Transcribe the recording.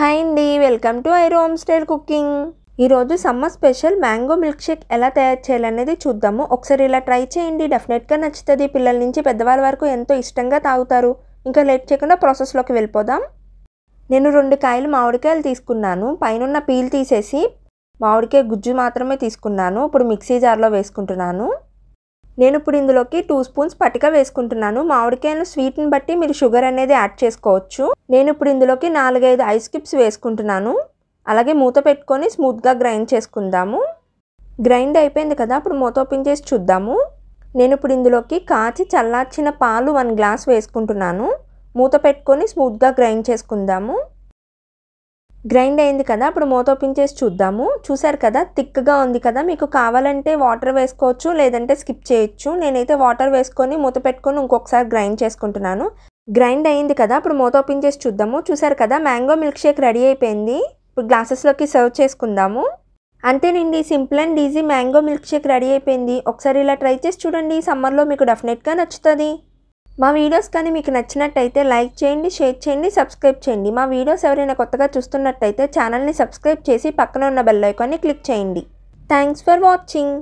hi అండి welcome to I home style cooking ఈరోజు summer special mango milkshake ఎలా తయారు చేయాలనేది చూద్దాము ఒకసారి ఇలా ట్రై చేయండి డెఫినెట్గా నచ్చుతుంది పిల్లల నుంచి పెద్దవాళ్ళ వరకు ఎంతో ఇష్టంగా తాగుతారు ఇంకా లేట్ చేయకుండా ప్రాసెస్లోకి వెళ్ళిపోదాం నేను రెండు కాయలు మామిడికాయలు తీసుకున్నాను పైనున్న పీల్ తీసేసి మామిడికాయ గుజ్జు మాత్రమే తీసుకున్నాను ఇప్పుడు మిక్సీ జార్లో వేసుకుంటున్నాను నేను ఇప్పుడు ఇందులోకి టూ స్పూన్స్ పటిక వేసుకుంటున్నాను మామిడికాయలు స్వీట్ని బట్టి మీరు షుగర్ అనేది యాడ్ చేసుకోవచ్చు నేను ఇప్పుడు ఇందులోకి నాలుగైదు ఐస్ క్యూబ్స్ వేసుకుంటున్నాను అలాగే మూత పెట్టుకొని స్మూత్గా గ్రైండ్ చేసుకుందాము గ్రైండ్ అయిపోయింది కదా అప్పుడు మూత ఓపెన్ చేసి చూద్దాము నేను ఇప్పుడు ఇందులోకి కాచి చల్లార్చిన పాలు వన్ గ్లాస్ వేసుకుంటున్నాను మూత పెట్టుకొని స్మూత్గా గ్రైండ్ చేసుకుందాము గ్రైండ్ అయింది కదా అప్పుడు మూత ఓపెన్ చేసి చూద్దాము చూసారు కదా థిక్గా ఉంది కదా మీకు కావాలంటే వాటర్ వేసుకోవచ్చు లేదంటే స్కిప్ చేయొచ్చు నేనైతే వాటర్ వేసుకొని మూత పెట్టుకొని ఇంకొకసారి గ్రైండ్ చేసుకుంటున్నాను గ్రైండ్ అయింది కదా అప్పుడు మూత ఓపెన్ చేసి చూద్దాము చూసారు కదా మ్యాంగో మిల్క్ షేక్ రెడీ అయిపోయింది ఇప్పుడు గ్లాసెస్లోకి సర్వ్ చేసుకుందాము అంతేనండి simple and easy mango milkshake ready అయిపోయింది ఒకసారి ఇలా ట్రై చేసి చూడండి సమ్మర్లో మీకు డెఫినెట్గా నచ్చుతుంది మా వీడియోస్ కానీ మీకు నచ్చినట్టయితే లైక్ చేయండి షేర్ చేయండి సబ్స్క్రైబ్ చేయండి మా వీడియోస్ ఎవరైనా కొత్తగా చూస్తున్నట్టయితే ఛానల్ని సబ్స్క్రైబ్ చేసి పక్కన ఉన్న బెల్ క్లిక్ చేయండి థ్యాంక్స్ ఫర్ వాచింగ్